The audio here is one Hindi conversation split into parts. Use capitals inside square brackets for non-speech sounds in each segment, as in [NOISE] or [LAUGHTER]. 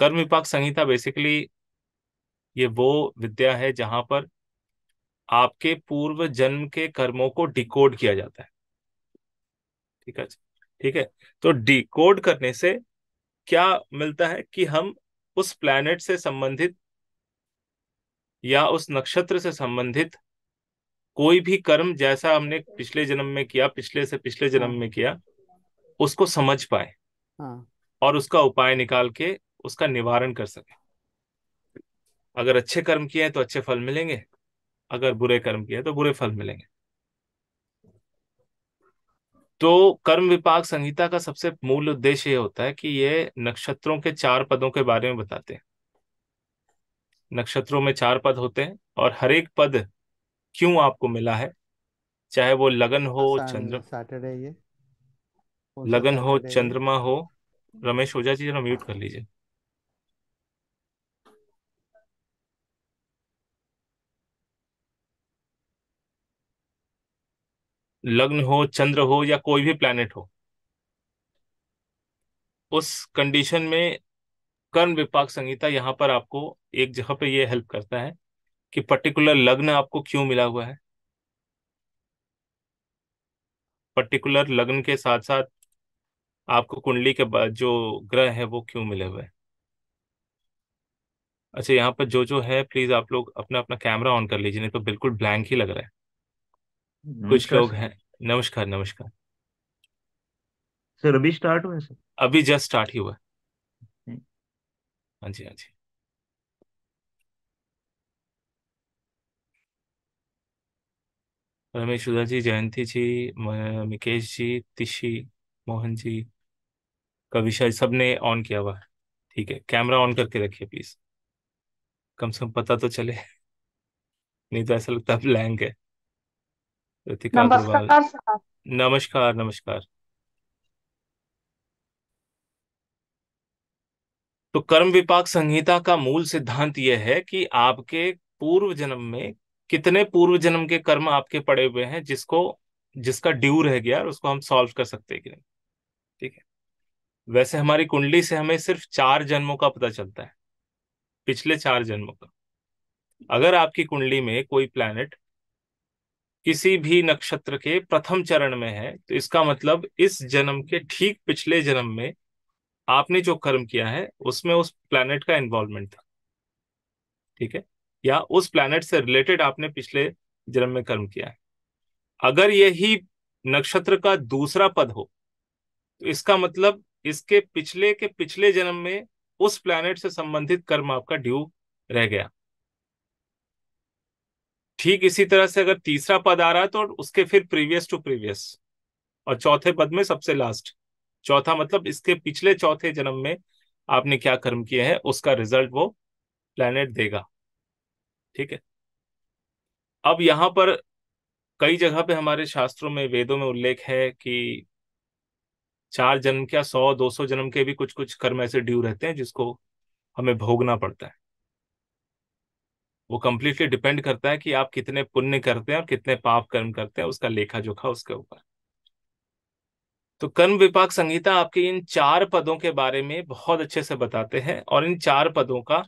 कर्म विपाक संहिता बेसिकली ये वो विद्या है जहां पर आपके पूर्व जन्म के कर्मों को डिकोड किया जाता है ठीक है ठीक है तो डिकोड करने से क्या मिलता है कि हम उस प्लैनेट से संबंधित या उस नक्षत्र से संबंधित कोई भी कर्म जैसा हमने पिछले जन्म में किया पिछले से पिछले जन्म हाँ। में किया उसको समझ पाए हाँ। और उसका उपाय निकाल के उसका निवारण कर सके अगर अच्छे कर्म किए हैं तो अच्छे फल मिलेंगे अगर बुरे कर्म किए तो बुरे फल मिलेंगे तो कर्म विपाक संहिता का सबसे मूल उद्देश्य यह होता है कि ये नक्षत्रों के चार पदों के बारे में बताते हैं नक्षत्रों में चार पद होते हैं और हर एक पद क्यों आपको मिला है चाहे वो लगन हो चंद्र सैटरडे ये लगन हो चंद्रमा हो रमेश ओझा जी जरा म्यूट कर लीजिए लग्न हो चंद्र हो या कोई भी प्लैनेट हो उस कंडीशन में कर्म विपाक संहिता यहाँ पर आपको एक जगह पे ये हेल्प करता है कि पर्टिकुलर लग्न आपको क्यों मिला हुआ है पर्टिकुलर लग्न के साथ साथ आपको कुंडली के बाद जो ग्रह है वो क्यों मिले हुए हैं अच्छा यहाँ पर जो जो है प्लीज आप लोग अपना अपना कैमरा ऑन कर लीजिए नहीं तो बिल्कुल ब्लैंक ही लग रहा है कुछ लोग हैं नमस्कार नमस्कार सर अभी स्टार्ट हुआ सर अभी जस्ट स्टार्ट ही हुआ हम्म। हाँ जी हाँ जी रमेश सुधा जी जयंती जी मिकेश जी तिशी मोहन जी कविशा जी सबने ऑन किया हुआ ठीक है कैमरा ऑन करके रखिए प्लीज कम से कम पता तो चले [LAUGHS] नहीं तो ऐसा लगता ब्लैंक है ऋतिका अग्रवाल नमस्कार नमस्कार नमस्कार तो कर्म विपाक संहिता का मूल सिद्धांत यह है कि आपके पूर्व जन्म में कितने पूर्व जन्म के कर्म आपके पड़े हुए हैं जिसको जिसका ड्यू रह गया और उसको हम सॉल्व कर सकते हैं कि नहीं ठीक है वैसे हमारी कुंडली से हमें सिर्फ चार जन्मों का पता चलता है पिछले चार जन्मों का अगर आपकी कुंडली में कोई प्लैनेट किसी भी नक्षत्र के प्रथम चरण में है तो इसका मतलब इस जन्म के ठीक पिछले जन्म में आपने जो कर्म किया है उसमें उस प्लैनेट का इन्वॉल्वमेंट था ठीक है या उस प्लैनेट से रिलेटेड आपने पिछले जन्म में कर्म किया है अगर यही नक्षत्र का दूसरा पद हो तो इसका मतलब इसके पिछले के पिछले जन्म में उस प्लैनेट से संबंधित कर्म आपका ड्यू रह गया ठीक इसी तरह से अगर तीसरा पद आ रहा है तो उसके फिर प्रीवियस टू प्रीवियस और चौथे पद में सबसे लास्ट चौथा मतलब इसके पिछले चौथे जन्म में आपने क्या कर्म किए हैं उसका रिजल्ट वो प्लेनेट देगा ठीक है अब यहाँ पर कई जगह पे हमारे शास्त्रों में वेदों में उल्लेख है कि चार जन्म क्या सौ दो सौ जन्म के भी कुछ कुछ कर्म ऐसे ड्यू रहते हैं जिसको हमें भोगना पड़ता है वो कंप्लीटली डिपेंड करता है कि आप कितने पुण्य करते हैं और कितने पाप कर्म करते हैं उसका लेखा जोखा उसके ऊपर तो कर्म विपाक संहिता आपके इन चार पदों के बारे में बहुत अच्छे से बताते हैं और इन चार पदों का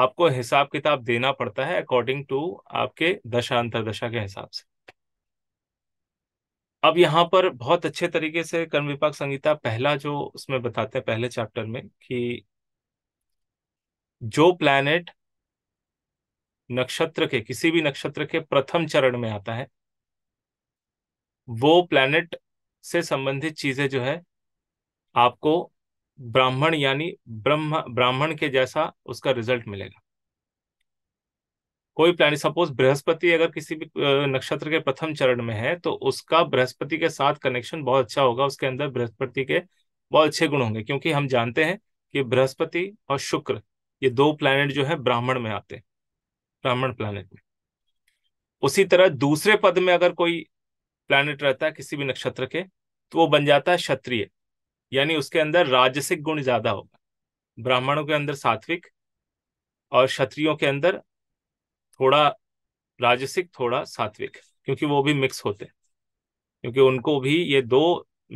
आपको हिसाब किताब देना पड़ता है अकॉर्डिंग टू आपके दशा अंतरदशा के हिसाब से अब यहाँ पर बहुत अच्छे तरीके से कर्म विपाक संहिता पहला जो उसमें बताते हैं पहले चैप्टर में कि जो प्लैनेट नक्षत्र के किसी भी नक्षत्र के प्रथम चरण में आता है वो प्लैनेट से संबंधित चीजें जो है आपको ब्राह्मण यानी ब्रह्म ब्राह्मण के जैसा उसका रिजल्ट मिलेगा कोई प्लैनेट सपोज बृहस्पति अगर किसी भी नक्षत्र के प्रथम चरण में है तो उसका बृहस्पति के साथ कनेक्शन बहुत अच्छा होगा उसके अंदर बृहस्पति के बहुत अच्छे गुण होंगे क्योंकि हम जानते हैं कि बृहस्पति और शुक्र ये दो प्लैनेट जो है ब्राह्मण में आते हैं ब्राह्मण प्लानिट में उसी तरह दूसरे पद में अगर कोई प्लानिट रहता है किसी भी नक्षत्र के तो वो बन जाता है क्षत्रिय यानी उसके अंदर राजसिक गुण ज्यादा होगा ब्राह्मणों के अंदर सात्विक और क्षत्रियो के अंदर थोड़ा राजसिक थोड़ा सात्विक क्योंकि वो भी मिक्स होते हैं क्योंकि उनको भी ये दो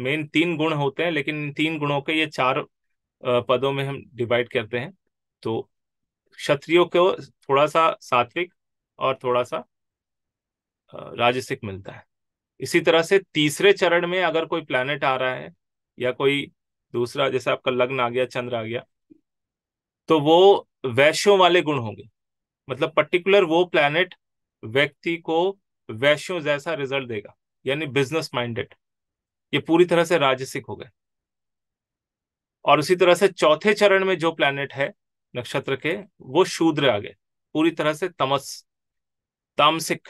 मेन तीन गुण होते हैं लेकिन इन तीन गुणों के ये चार पदों में हम डिवाइड करते हैं तो क्षत्रियो को थोड़ा सा सात्विक और थोड़ा सा राजसिक मिलता है इसी तरह से तीसरे चरण में अगर कोई प्लैनेट आ रहा है या कोई दूसरा जैसे आपका लग्न आ गया चंद्र आ गया तो वो वैश्यों वाले गुण होंगे मतलब पर्टिकुलर वो प्लैनेट व्यक्ति को वैश्यों जैसा रिजल्ट देगा यानी बिजनेस माइंडेड ये पूरी तरह से राजसिक हो गए और उसी तरह से चौथे चरण में जो प्लैनेट है नक्षत्र के वो शूद्र आ गए पूरी तरह से तमस तामसिक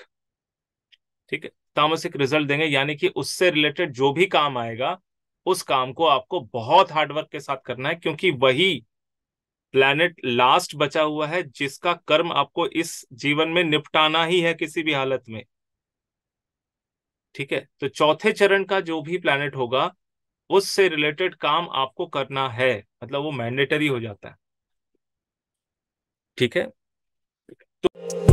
ठीक है तामसिक रिजल्ट देंगे यानी कि उससे रिलेटेड जो भी काम आएगा उस काम को आपको बहुत हार्डवर्क के साथ करना है क्योंकि वही प्लैनेट लास्ट बचा हुआ है जिसका कर्म आपको इस जीवन में निपटाना ही है किसी भी हालत में ठीक है तो चौथे चरण का जो भी प्लैनेट होगा उससे रिलेटेड काम आपको करना है मतलब वो मैंडेटरी हो जाता है ठीक है तो